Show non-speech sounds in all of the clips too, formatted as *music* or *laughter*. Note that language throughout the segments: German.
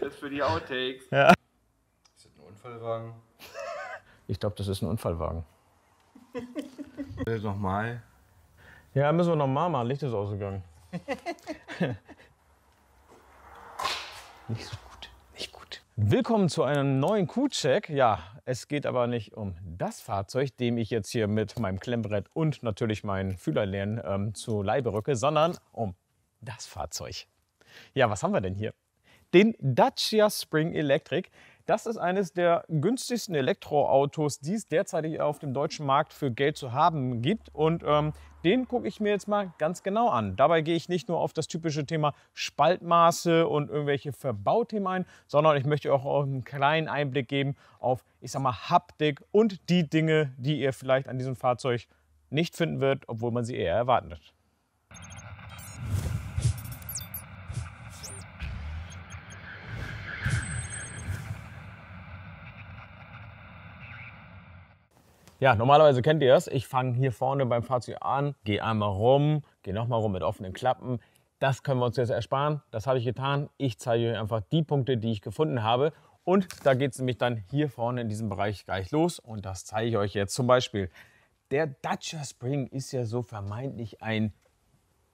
das ist für die Outtakes. Ja. Ist das ein Unfallwagen? Ich glaube, das ist ein Unfallwagen. nochmal. Ja, müssen wir nochmal machen. Licht ist ausgegangen. *laughs* nicht so gut, nicht gut. Willkommen zu einem neuen Q-Check. Ja, es geht aber nicht um das Fahrzeug, dem ich jetzt hier mit meinem Klemmbrett und natürlich meinen Fühlerlern ähm, zu Leibe rücke, sondern um das Fahrzeug. Ja, was haben wir denn hier? Den Dacia Spring Electric. Das ist eines der günstigsten Elektroautos, die es derzeit auf dem deutschen Markt für Geld zu haben gibt. Und ähm, den gucke ich mir jetzt mal ganz genau an. Dabei gehe ich nicht nur auf das typische Thema Spaltmaße und irgendwelche Verbauthemen ein, sondern ich möchte auch einen ähm, kleinen Einblick geben auf, ich sag mal, Haptik und die Dinge, die ihr vielleicht an diesem Fahrzeug nicht finden wird, obwohl man sie eher erwartet. Ja, normalerweise kennt ihr das. Ich fange hier vorne beim Fahrzeug an, gehe einmal rum, gehe nochmal rum mit offenen Klappen. Das können wir uns jetzt ersparen. Das habe ich getan. Ich zeige euch einfach die Punkte, die ich gefunden habe. Und da geht es nämlich dann hier vorne in diesem Bereich gleich los. Und das zeige ich euch jetzt zum Beispiel. Der Dacia Spring ist ja so vermeintlich ein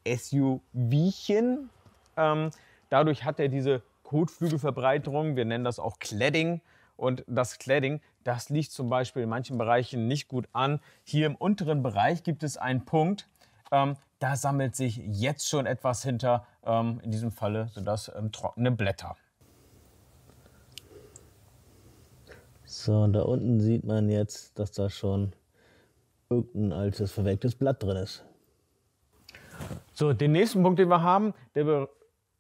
SUVchen. Ähm, dadurch hat er diese Kotflügelverbreiterung. Wir nennen das auch Cladding. Und das Cladding das liegt zum Beispiel in manchen Bereichen nicht gut an. Hier im unteren Bereich gibt es einen Punkt, ähm, da sammelt sich jetzt schon etwas hinter, ähm, in diesem Falle sind das ähm, trockene Blätter. So, und da unten sieht man jetzt, dass da schon irgendein altes, verwelktes Blatt drin ist. So, den nächsten Punkt, den wir haben, der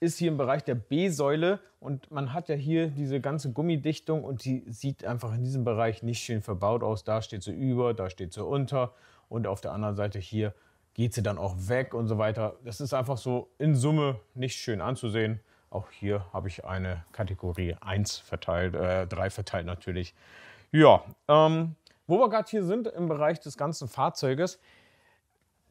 ist hier im Bereich der B-Säule und man hat ja hier diese ganze Gummidichtung und die sieht einfach in diesem Bereich nicht schön verbaut aus. Da steht sie über, da steht sie unter und auf der anderen Seite hier geht sie dann auch weg und so weiter. Das ist einfach so in Summe nicht schön anzusehen. Auch hier habe ich eine Kategorie 1 verteilt, äh, 3 verteilt natürlich. Ja, ähm, wo wir gerade hier sind im Bereich des ganzen Fahrzeuges,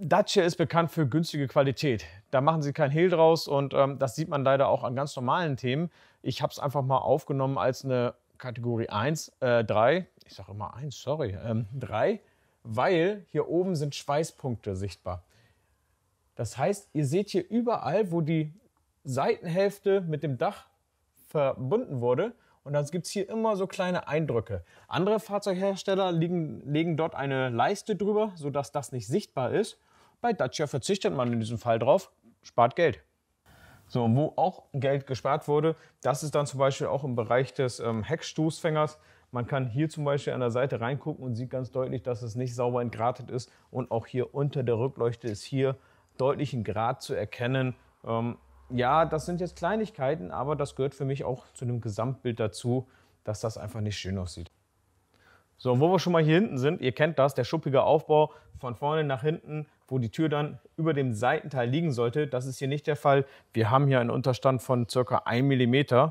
Dacia ist bekannt für günstige Qualität. Da machen sie kein Hehl draus und ähm, das sieht man leider auch an ganz normalen Themen. Ich habe es einfach mal aufgenommen als eine Kategorie 1, äh, 3, ich sage immer 1, sorry, ähm, 3, weil hier oben sind Schweißpunkte sichtbar. Das heißt, ihr seht hier überall, wo die Seitenhälfte mit dem Dach verbunden wurde. Und dann gibt es hier immer so kleine Eindrücke. Andere Fahrzeughersteller legen, legen dort eine Leiste drüber, sodass das nicht sichtbar ist. Bei Dacia verzichtet man in diesem Fall drauf, spart Geld. So, wo auch Geld gespart wurde, das ist dann zum Beispiel auch im Bereich des ähm, Heckstoßfängers. Man kann hier zum Beispiel an der Seite reingucken und sieht ganz deutlich, dass es nicht sauber entgratet ist. Und auch hier unter der Rückleuchte ist hier deutlich ein Grad zu erkennen. Ähm, ja, das sind jetzt Kleinigkeiten, aber das gehört für mich auch zu dem Gesamtbild dazu, dass das einfach nicht schön aussieht. So, wo wir schon mal hier hinten sind, ihr kennt das, der schuppige Aufbau von vorne nach hinten, wo die Tür dann über dem Seitenteil liegen sollte. Das ist hier nicht der Fall. Wir haben hier einen Unterstand von ca. 1 mm.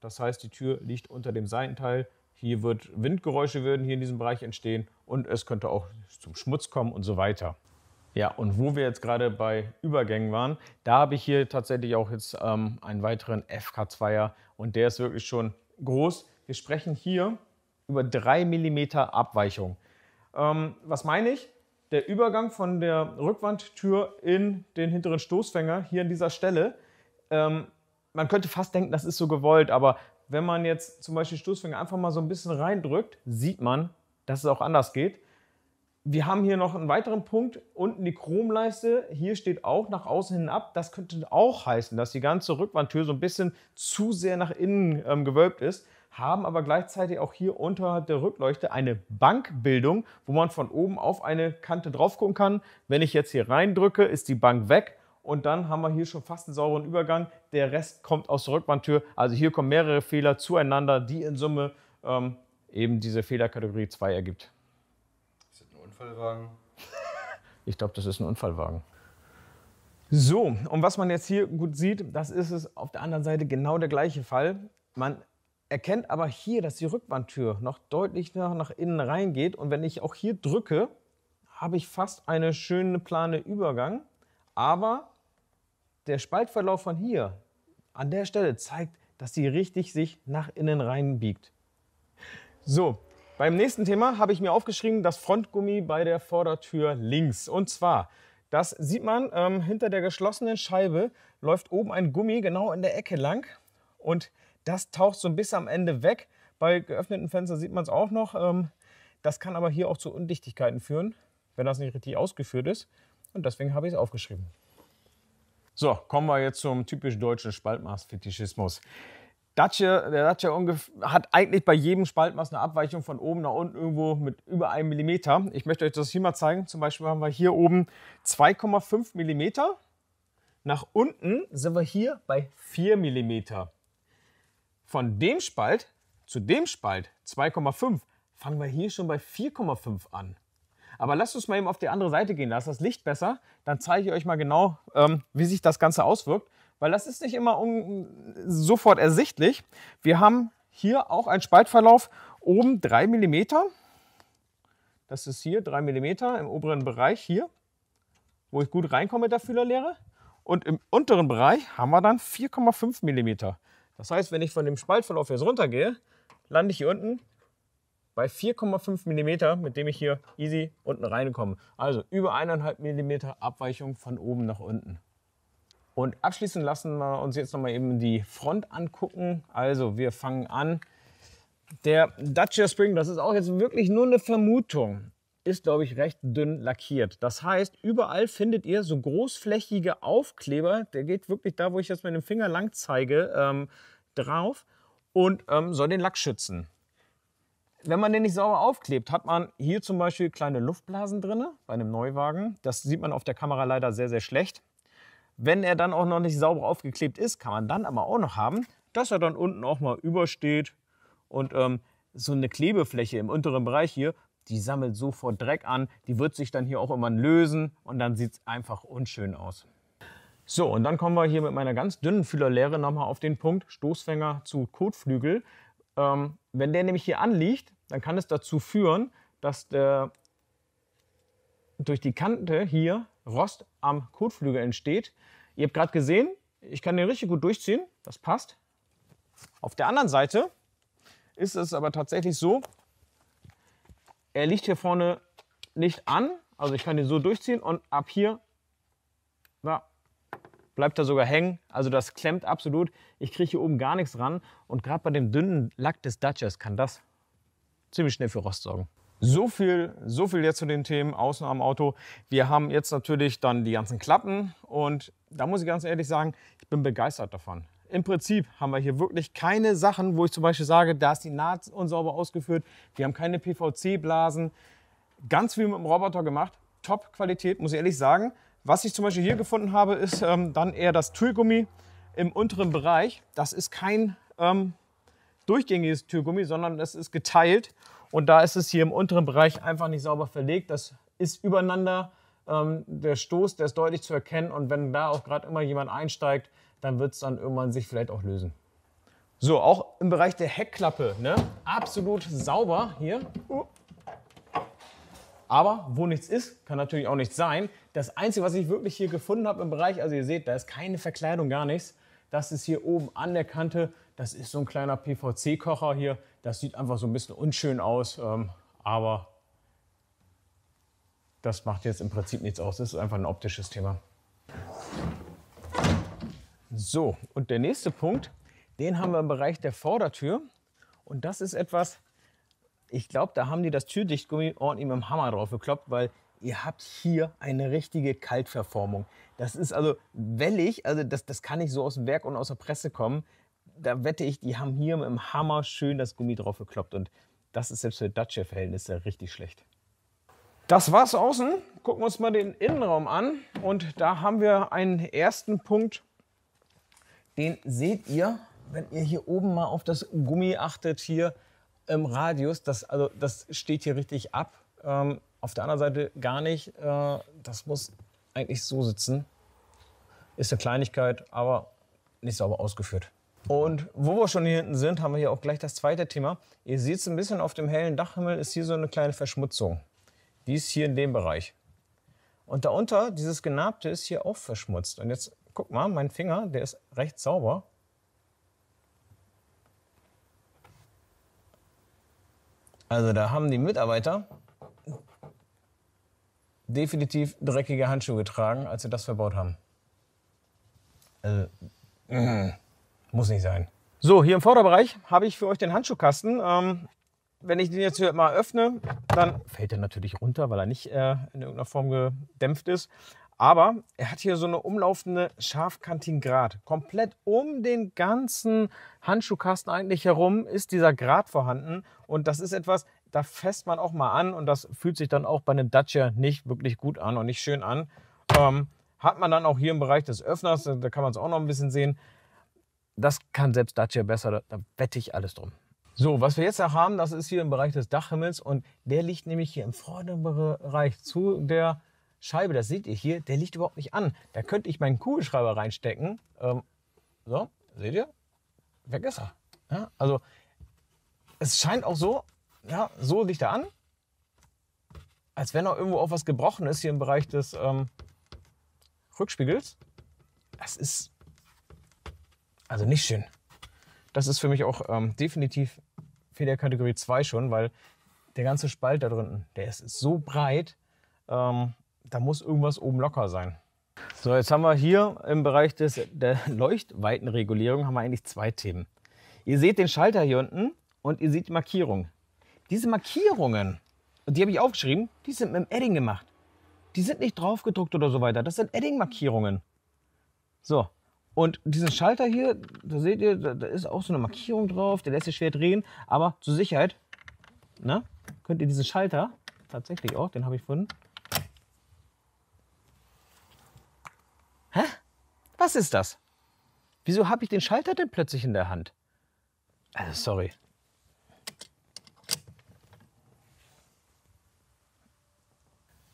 Das heißt, die Tür liegt unter dem Seitenteil. Hier wird Windgeräusche würden hier in diesem Bereich entstehen und es könnte auch zum Schmutz kommen und so weiter. Ja, und wo wir jetzt gerade bei Übergängen waren, da habe ich hier tatsächlich auch jetzt ähm, einen weiteren FK2er und der ist wirklich schon groß. Wir sprechen hier über 3 mm Abweichung. Ähm, was meine ich? Der Übergang von der Rückwandtür in den hinteren Stoßfänger hier an dieser Stelle, ähm, man könnte fast denken, das ist so gewollt, aber wenn man jetzt zum Beispiel Stoßfänger einfach mal so ein bisschen reindrückt, sieht man, dass es auch anders geht. Wir haben hier noch einen weiteren Punkt, unten die Chromleiste, hier steht auch nach außen hin ab. Das könnte auch heißen, dass die ganze Rückwandtür so ein bisschen zu sehr nach innen ähm, gewölbt ist haben aber gleichzeitig auch hier unterhalb der Rückleuchte eine Bankbildung, wo man von oben auf eine Kante drauf gucken kann. Wenn ich jetzt hier reindrücke, ist die Bank weg und dann haben wir hier schon fast einen sauberen Übergang. Der Rest kommt aus der Rückwandtür. Also hier kommen mehrere Fehler zueinander, die in Summe ähm, eben diese Fehlerkategorie 2 ergibt. Ist das ein Unfallwagen? *laughs* ich glaube, das ist ein Unfallwagen. So, und was man jetzt hier gut sieht, das ist es auf der anderen Seite genau der gleiche Fall. Man erkennt aber hier, dass die Rückwandtür noch deutlich nach, nach innen reingeht. Und wenn ich auch hier drücke, habe ich fast einen schönen plane Übergang. Aber der Spaltverlauf von hier an der Stelle zeigt, dass sie richtig sich nach innen reinbiegt. So, beim nächsten Thema habe ich mir aufgeschrieben, das Frontgummi bei der Vordertür links. Und zwar, das sieht man, ähm, hinter der geschlossenen Scheibe läuft oben ein Gummi genau in der Ecke lang. Und das taucht so ein bisschen am Ende weg. Bei geöffneten Fenstern sieht man es auch noch. Ähm, das kann aber hier auch zu Undichtigkeiten führen, wenn das nicht richtig ausgeführt ist. Und deswegen habe ich es aufgeschrieben. So, kommen wir jetzt zum typisch deutschen Spaltmaßfetischismus. Dacia, der Dacia hat eigentlich bei jedem Spaltmaß eine Abweichung von oben nach unten irgendwo mit über einem Millimeter. Ich möchte euch das hier mal zeigen. Zum Beispiel haben wir hier oben 2,5 Millimeter. Nach unten sind wir hier bei 4 Millimeter. Von dem Spalt zu dem Spalt 2,5 fangen wir hier schon bei 4,5 an. Aber lasst uns mal eben auf die andere Seite gehen, da ist das Licht besser. Dann zeige ich euch mal genau, ähm, wie sich das Ganze auswirkt, weil das ist nicht immer sofort ersichtlich. Wir haben hier auch einen Spaltverlauf oben 3 mm. Das ist hier 3 mm im oberen Bereich hier, wo ich gut reinkomme mit der Fühlerlehre. Und im unteren Bereich haben wir dann 4,5 mm. Das heißt, wenn ich von dem Spaltverlauf jetzt runtergehe, lande ich hier unten bei 4,5 mm, mit dem ich hier easy unten reinkomme. Also über 1,5 mm Abweichung von oben nach unten. Und abschließend lassen wir uns jetzt nochmal eben die Front angucken. Also wir fangen an. Der Dacia Spring, das ist auch jetzt wirklich nur eine Vermutung, ist, glaube ich, recht dünn lackiert. Das heißt, überall findet ihr so großflächige Aufkleber. Der geht wirklich da, wo ich jetzt mit dem Finger lang zeige. Ähm, drauf und ähm, soll den Lack schützen. Wenn man den nicht sauber aufklebt, hat man hier zum Beispiel kleine Luftblasen drin bei einem Neuwagen. Das sieht man auf der Kamera leider sehr, sehr schlecht. Wenn er dann auch noch nicht sauber aufgeklebt ist, kann man dann aber auch noch haben, dass er dann unten auch mal übersteht und ähm, so eine Klebefläche im unteren Bereich hier, die sammelt sofort Dreck an, die wird sich dann hier auch immer lösen und dann sieht es einfach unschön aus. So, und dann kommen wir hier mit meiner ganz dünnen Fühlerlehre nochmal auf den Punkt Stoßfänger zu Kotflügel. Ähm, wenn der nämlich hier anliegt, dann kann es dazu führen, dass der, durch die Kante hier Rost am Kotflügel entsteht. Ihr habt gerade gesehen, ich kann den richtig gut durchziehen, das passt. Auf der anderen Seite ist es aber tatsächlich so, er liegt hier vorne nicht an, also ich kann den so durchziehen und ab hier, na, bleibt da sogar hängen. Also das klemmt absolut. Ich kriege hier oben gar nichts ran. Und gerade bei dem dünnen Lack des Dutchers kann das ziemlich schnell für Rost sorgen. So viel, so viel jetzt zu den Themen außen am Auto. Wir haben jetzt natürlich dann die ganzen Klappen und da muss ich ganz ehrlich sagen, ich bin begeistert davon. Im Prinzip haben wir hier wirklich keine Sachen, wo ich zum Beispiel sage, da ist die Naht unsauber ausgeführt, wir haben keine PVC-Blasen. Ganz viel mit dem Roboter gemacht, Top-Qualität, muss ich ehrlich sagen. Was ich zum Beispiel hier gefunden habe, ist ähm, dann eher das Türgummi im unteren Bereich. Das ist kein ähm, durchgängiges Türgummi, sondern es ist geteilt. Und da ist es hier im unteren Bereich einfach nicht sauber verlegt. Das ist übereinander. Ähm, der Stoß, der ist deutlich zu erkennen. Und wenn da auch gerade immer jemand einsteigt, dann wird es dann irgendwann sich vielleicht auch lösen. So, auch im Bereich der Heckklappe, ne? absolut sauber hier. Uh. Aber wo nichts ist, kann natürlich auch nichts sein. Das Einzige, was ich wirklich hier gefunden habe im Bereich, also ihr seht, da ist keine Verkleidung, gar nichts. Das ist hier oben an der Kante. Das ist so ein kleiner PVC-Kocher hier. Das sieht einfach so ein bisschen unschön aus, ähm, aber das macht jetzt im Prinzip nichts aus. Das ist einfach ein optisches Thema. So, und der nächste Punkt, den haben wir im Bereich der Vordertür. Und das ist etwas, ich glaube, da haben die das Türdichtgummi ordentlich mit dem Hammer drauf gekloppt, weil ihr habt hier eine richtige Kaltverformung. Das ist also wellig, also das, das kann nicht so aus dem Werk und aus der Presse kommen. Da wette ich, die haben hier mit dem Hammer schön das Gummi drauf gekloppt und das ist selbst für Dacia Verhältnisse richtig schlecht. Das war's außen. Gucken wir uns mal den Innenraum an und da haben wir einen ersten Punkt, den seht ihr, wenn ihr hier oben mal auf das Gummi achtet, hier ähm, Radius, das, also, das steht hier richtig ab. Ähm, auf der anderen Seite gar nicht. Äh, das muss eigentlich so sitzen. Ist eine Kleinigkeit, aber nicht sauber ausgeführt. Und wo wir schon hier hinten sind, haben wir hier auch gleich das zweite Thema. Ihr seht es ein bisschen auf dem hellen Dachhimmel, ist hier so eine kleine Verschmutzung. Die ist hier in dem Bereich. Und darunter, dieses Genabte ist hier auch verschmutzt. Und jetzt guck mal, mein Finger, der ist recht sauber. Also da haben die Mitarbeiter definitiv dreckige Handschuhe getragen, als sie das verbaut haben. Also, mm, muss nicht sein. So, hier im Vorderbereich habe ich für euch den Handschuhkasten. Ähm, wenn ich den jetzt hier mal öffne, dann fällt er natürlich runter, weil er nicht äh, in irgendeiner Form gedämpft ist. Aber er hat hier so eine umlaufende scharfkantigen Grat. Komplett um den ganzen Handschuhkasten eigentlich herum ist dieser Grat vorhanden. Und das ist etwas, da fässt man auch mal an und das fühlt sich dann auch bei einem Dacia nicht wirklich gut an und nicht schön an. Ähm, hat man dann auch hier im Bereich des Öffners, da kann man es auch noch ein bisschen sehen. Das kann selbst Dacia besser, da, da wette ich alles drum. So, was wir jetzt noch haben, das ist hier im Bereich des Dachhimmels und der liegt nämlich hier im vorderen Bereich zu der Scheibe, das seht ihr hier, der liegt überhaupt nicht an. Da könnte ich meinen Kugelschreiber reinstecken. Ähm, so, seht ihr? Weg ist er. Ja, also es scheint auch so, ja, so liegt er an, als wenn auch irgendwo auch was gebrochen ist hier im Bereich des ähm, Rückspiegels. Das ist also nicht schön. Das ist für mich auch ähm, definitiv Federkategorie 2 schon, weil der ganze Spalt da drinnen, der ist, ist so breit. Ähm, da muss irgendwas oben locker sein. So, jetzt haben wir hier im Bereich des, der Leuchtweitenregulierung haben wir eigentlich zwei Themen. Ihr seht den Schalter hier unten und ihr seht die Markierung. Diese Markierungen, die habe ich aufgeschrieben, die sind mit dem Edding gemacht. Die sind nicht draufgedruckt oder so weiter. Das sind Edding-Markierungen. So, und diesen Schalter hier, da seht ihr, da ist auch so eine Markierung drauf, der lässt sich schwer drehen, aber zur Sicherheit ne, könnt ihr diesen Schalter, tatsächlich auch, den habe ich gefunden, Was ist das? Wieso habe ich den Schalter denn plötzlich in der Hand? Also sorry.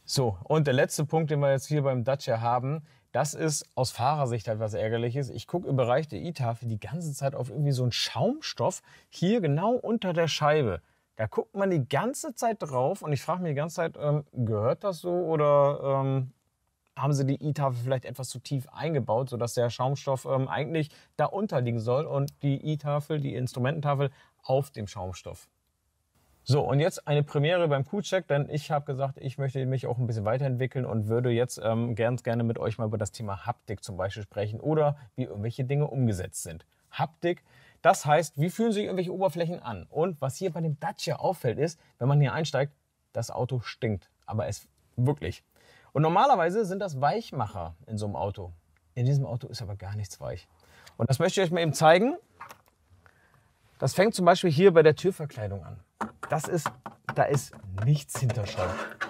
So, und der letzte Punkt, den wir jetzt hier beim Dacia haben, das ist aus Fahrersicht halt Ärgerliches. Ich gucke im Bereich der E-Tafel die ganze Zeit auf irgendwie so einen Schaumstoff hier genau unter der Scheibe. Da guckt man die ganze Zeit drauf und ich frage mich die ganze Zeit, ähm, gehört das so oder ähm, haben sie die i-Tafel vielleicht etwas zu tief eingebaut, sodass der Schaumstoff ähm, eigentlich da unterliegen soll und die i-Tafel, die Instrumententafel auf dem Schaumstoff. So, und jetzt eine Premiere beim Q-Check, denn ich habe gesagt, ich möchte mich auch ein bisschen weiterentwickeln und würde jetzt ähm, ganz gerne mit euch mal über das Thema Haptik zum Beispiel sprechen oder wie irgendwelche Dinge umgesetzt sind. Haptik, das heißt, wie fühlen sich irgendwelche Oberflächen an? Und was hier bei dem Dacia auffällt ist, wenn man hier einsteigt, das Auto stinkt, aber es wirklich. Und normalerweise sind das Weichmacher in so einem Auto. In diesem Auto ist aber gar nichts weich. Und das möchte ich euch mal eben zeigen. Das fängt zum Beispiel hier bei der Türverkleidung an. Das ist, da ist nichts hinter schon.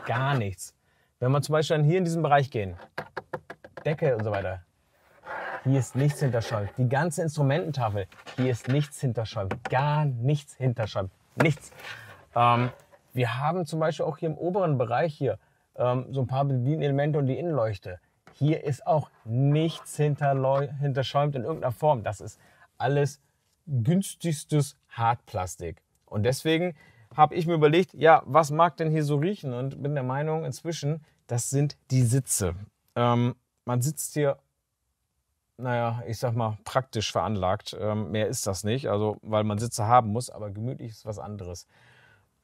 Gar nichts. Wenn wir zum Beispiel dann hier in diesen Bereich gehen, Decke und so weiter, hier ist nichts hinter hinterschäumt. Die ganze Instrumententafel, hier ist nichts hinter hinterschäumt. Gar nichts hinter hinterschäumt. Nichts. Ähm, wir haben zum Beispiel auch hier im oberen Bereich hier ähm, so ein paar Bedienelemente und die Innenleuchte. Hier ist auch nichts hinterschäumt in irgendeiner Form. Das ist alles günstigstes Hartplastik. Und deswegen habe ich mir überlegt, ja, was mag denn hier so riechen? Und bin der Meinung inzwischen, das sind die Sitze. Ähm, man sitzt hier, naja, ich sag mal, praktisch veranlagt. Ähm, mehr ist das nicht, also weil man Sitze haben muss, aber gemütlich ist was anderes.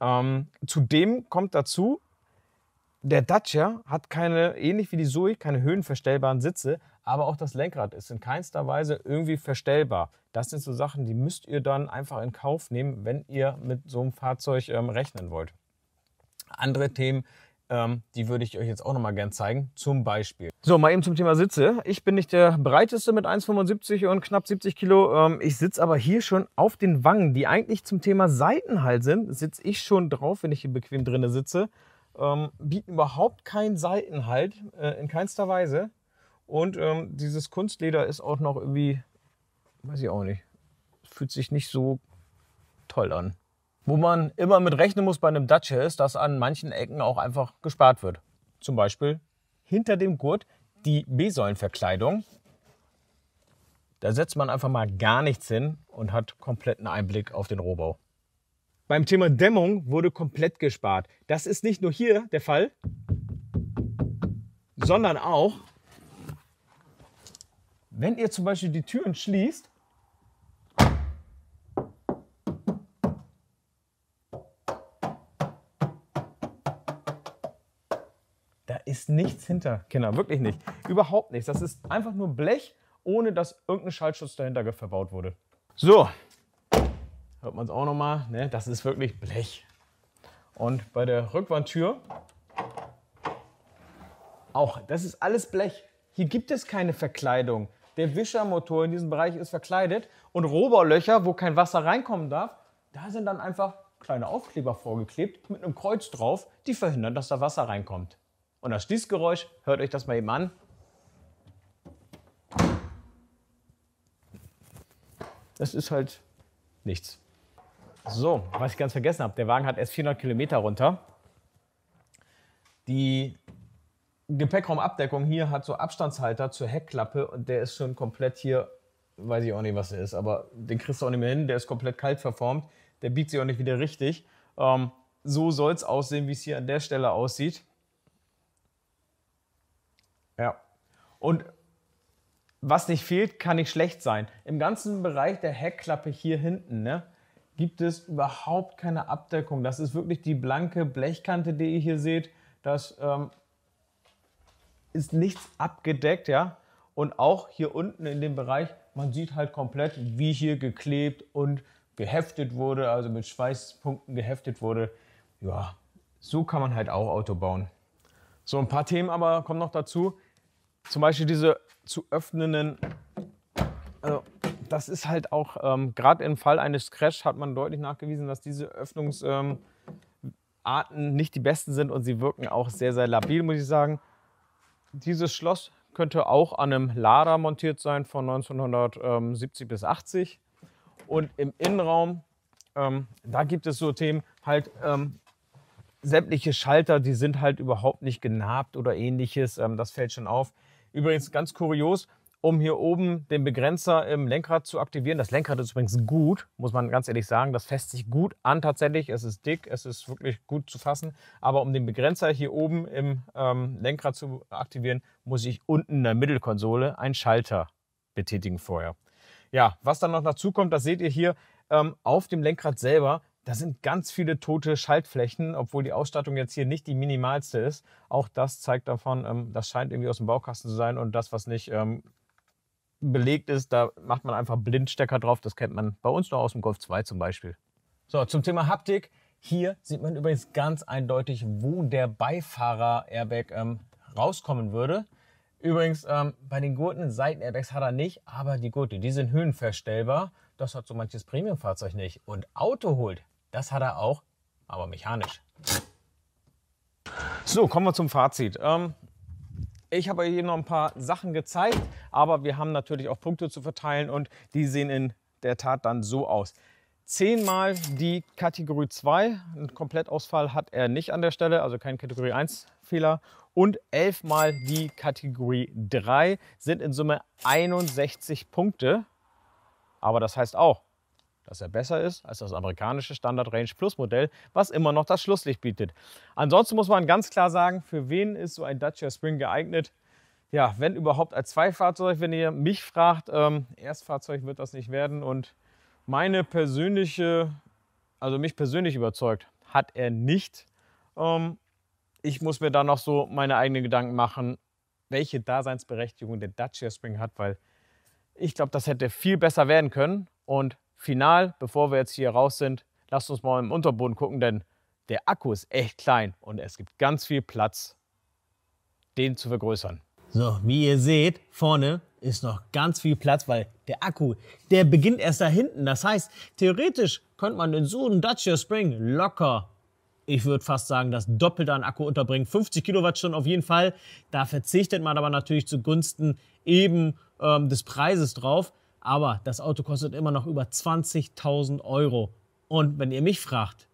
Ähm, zudem kommt dazu, der Dacia hat keine, ähnlich wie die Zoe, keine höhenverstellbaren Sitze, aber auch das Lenkrad ist in keinster Weise irgendwie verstellbar. Das sind so Sachen, die müsst ihr dann einfach in Kauf nehmen, wenn ihr mit so einem Fahrzeug ähm, rechnen wollt. Andere Themen, ähm, die würde ich euch jetzt auch nochmal gern zeigen, zum Beispiel. So, mal eben zum Thema Sitze. Ich bin nicht der breiteste mit 1,75 und knapp 70 Kilo. Ähm, ich sitze aber hier schon auf den Wangen, die eigentlich zum Thema Seitenhalt sind, sitze ich schon drauf, wenn ich hier bequem drinne sitze ähm, bieten überhaupt keinen Seitenhalt, äh, in keinster Weise. Und ähm, dieses Kunstleder ist auch noch irgendwie, weiß ich auch nicht, fühlt sich nicht so toll an. Wo man immer mit rechnen muss bei einem Dacia ist, dass an manchen Ecken auch einfach gespart wird. Zum Beispiel hinter dem Gurt die B-Säulenverkleidung. Da setzt man einfach mal gar nichts hin und hat kompletten Einblick auf den Rohbau. Beim Thema Dämmung wurde komplett gespart. Das ist nicht nur hier der Fall, sondern auch, wenn ihr zum Beispiel die Türen schließt, da ist nichts hinter, Kinder, wirklich nicht. Überhaupt nichts. Das ist einfach nur Blech, ohne dass irgendein Schaltschutz dahinter verbaut wurde. So, hört man es auch nochmal, ne? das ist wirklich Blech. Und bei der Rückwandtür auch, das ist alles Blech. Hier gibt es keine Verkleidung. Der Wischermotor in diesem Bereich ist verkleidet und Rohrlöcher, wo kein Wasser reinkommen darf, da sind dann einfach kleine Aufkleber vorgeklebt mit einem Kreuz drauf, die verhindern, dass da Wasser reinkommt. Und das Schließgeräusch, hört euch das mal eben an. Das ist halt nichts. So, was ich ganz vergessen habe, der Wagen hat erst 400 Kilometer runter. Die Gepäckraumabdeckung hier hat so Abstandshalter zur Heckklappe und der ist schon komplett hier, weiß ich auch nicht, was der ist, aber den kriegst du auch nicht mehr hin, der ist komplett kalt verformt, der biegt sich auch nicht wieder richtig. Ähm, so soll es aussehen, wie es hier an der Stelle aussieht. Ja. Und was nicht fehlt, kann nicht schlecht sein. Im ganzen Bereich der Heckklappe hier hinten, ne? gibt es überhaupt keine Abdeckung. Das ist wirklich die blanke Blechkante, die ihr hier seht. Das ähm, ist nichts abgedeckt, ja. Und auch hier unten in dem Bereich, man sieht halt komplett, wie hier geklebt und geheftet wurde, also mit Schweißpunkten geheftet wurde. Ja, so kann man halt auch Auto bauen. So, ein paar Themen aber kommen noch dazu. Zum Beispiel diese zu öffnenden, also das ist halt auch, ähm, gerade im Fall eines Crash hat man deutlich nachgewiesen, dass diese Öffnungsarten ähm, nicht die besten sind und sie wirken auch sehr, sehr labil, muss ich sagen. Dieses Schloss könnte auch an einem Lada montiert sein von 1970 bis 80. Und im Innenraum, ähm, da gibt es so Themen, halt ähm, sämtliche Schalter, die sind halt überhaupt nicht genabt oder ähnliches. Ähm, das fällt schon auf. Übrigens ganz kurios, um hier oben den Begrenzer im Lenkrad zu aktivieren. Das Lenkrad ist übrigens gut, muss man ganz ehrlich sagen. Das fässt sich gut an tatsächlich. Es ist dick, es ist wirklich gut zu fassen. Aber um den Begrenzer hier oben im ähm, Lenkrad zu aktivieren, muss ich unten in der Mittelkonsole einen Schalter betätigen vorher. Ja, was dann noch dazu kommt, das seht ihr hier ähm, auf dem Lenkrad selber. Da sind ganz viele tote Schaltflächen, obwohl die Ausstattung jetzt hier nicht die minimalste ist. Auch das zeigt davon, ähm, das scheint irgendwie aus dem Baukasten zu sein und das, was nicht ähm, belegt ist, da macht man einfach Blindstecker drauf. Das kennt man bei uns noch aus dem Golf 2 zum Beispiel. So, zum Thema Haptik. Hier sieht man übrigens ganz eindeutig, wo der Beifahrer-Airbag ähm, rauskommen würde. Übrigens, ähm, bei den Gurten, Seiten-Airbags hat er nicht, aber die Gurte, die sind höhenverstellbar. Das hat so manches Premium-Fahrzeug nicht. Und Auto holt, das hat er auch, aber mechanisch. So, kommen wir zum Fazit. Ähm, ich habe euch hier noch ein paar Sachen gezeigt, aber wir haben natürlich auch Punkte zu verteilen und die sehen in der Tat dann so aus. Zehnmal die Kategorie 2, einen Komplettausfall hat er nicht an der Stelle, also kein Kategorie 1 Fehler. Und elfmal die Kategorie 3 sind in Summe 61 Punkte. Aber das heißt auch, dass er besser ist als das amerikanische Standard Range Plus Modell, was immer noch das Schlusslicht bietet. Ansonsten muss man ganz klar sagen, für wen ist so ein Dacia Spring geeignet? Ja, wenn überhaupt als Zweifahrzeug, wenn ihr mich fragt, ähm, Erstfahrzeug wird das nicht werden und meine persönliche, also mich persönlich überzeugt, hat er nicht. Ähm, ich muss mir da noch so meine eigenen Gedanken machen, welche Daseinsberechtigung der Dacia Spring hat, weil ich glaube, das hätte viel besser werden können und final, bevor wir jetzt hier raus sind, lasst uns mal im Unterboden gucken, denn der Akku ist echt klein und es gibt ganz viel Platz, den zu vergrößern. So, wie ihr seht, vorne ist noch ganz viel Platz, weil der Akku, der beginnt erst da hinten. Das heißt, theoretisch könnte man in so einem Dacia Spring locker, ich würde fast sagen, das Doppelte an Akku unterbringen. 50 Kilowattstunden auf jeden Fall. Da verzichtet man aber natürlich zugunsten eben ähm, des Preises drauf. Aber das Auto kostet immer noch über 20.000 Euro. Und wenn ihr mich fragt,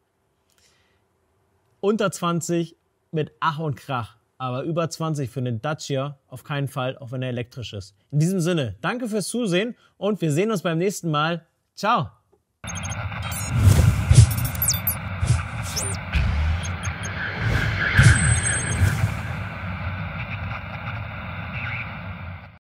unter 20 mit Ach und Krach, aber über 20 für den Dacia auf keinen Fall, auch wenn er elektrisch ist. In diesem Sinne, danke fürs Zusehen und wir sehen uns beim nächsten Mal. Ciao!